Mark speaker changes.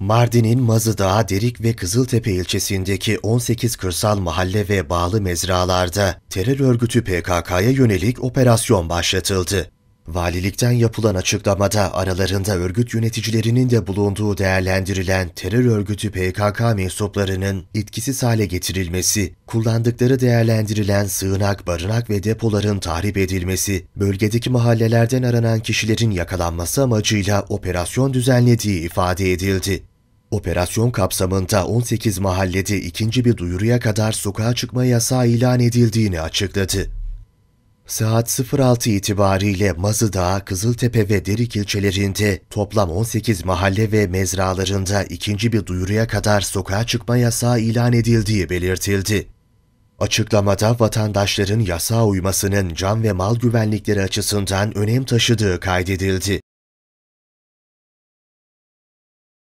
Speaker 1: Mardin'in Mazıdağ, Derik ve Kızıltepe ilçesindeki 18 kırsal mahalle ve bağlı mezralarda terör örgütü PKK'ya yönelik operasyon başlatıldı. Valilikten yapılan açıklamada aralarında örgüt yöneticilerinin de bulunduğu değerlendirilen terör örgütü PKK mensuplarının etkisiz hale getirilmesi, kullandıkları değerlendirilen sığınak, barınak ve depoların tahrip edilmesi, bölgedeki mahallelerden aranan kişilerin yakalanması amacıyla operasyon düzenlediği ifade edildi. Operasyon kapsamında 18 mahallede ikinci bir duyuruya kadar sokağa çıkma yasağı ilan edildiğini açıkladı. Saat 06 itibariyle Mazıdağ, Kızıltepe ve Derik ilçelerinde toplam 18 mahalle ve mezralarında ikinci bir duyuruya kadar sokağa çıkma yasağı ilan edildiği belirtildi. Açıklamada vatandaşların yasağa uymasının can ve mal güvenlikleri açısından önem taşıdığı kaydedildi.